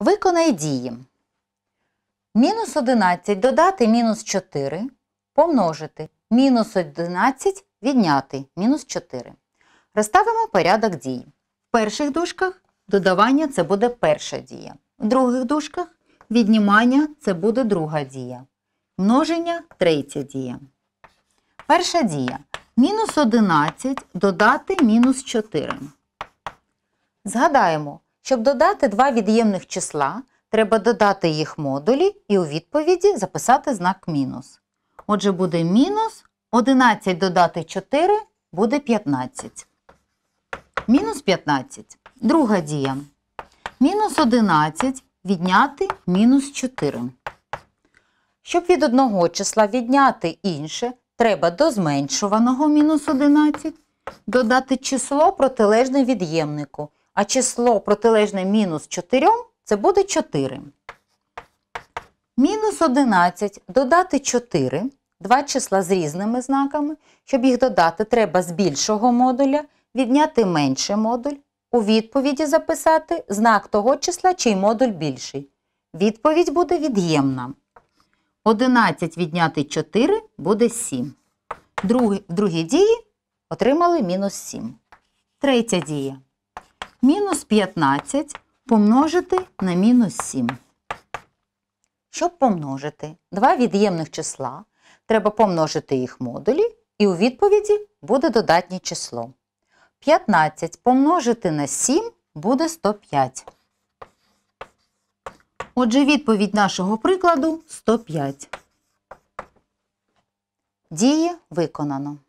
Виконай дії. Мінус 11 додати мінус 4 помножити. Мінус 11 відняти мінус 4. Розставимо порядок дій. В перших дужках додавання це буде перша дія. В других дужках віднімання це буде друга дія. Множення третя дія. Перша дія. Мінус 11 додати мінус 4. Згадаємо, щоб додати два від'ємних числа, треба додати їх модулі і у відповіді записати знак мінус. Отже, буде мінус 11 додати 4 буде 15. Мінус 15. Друга дія. Мінус 11 відняти мінус 4. Щоб від одного числа відняти інше, треба до зменшуваного мінус 11 додати число протилежне від'ємнику а число протилежне мінус 4 це буде 4. Мінус 11 додати 4, два числа з різними знаками. Щоб їх додати, треба з більшого модуля відняти менший модуль. У відповіді записати знак того числа, чий модуль більший. Відповідь буде від'ємна. 11 відняти 4 буде 7. Другі в дії отримали мінус 7. Третя дія мінус 15 помножити на мінус 7. Щоб помножити два від'ємних числа, треба помножити їх модулі, і у відповіді буде додатнє число. 15 помножити на 7 буде 105. Отже, відповідь нашого прикладу 105. Діє виконано.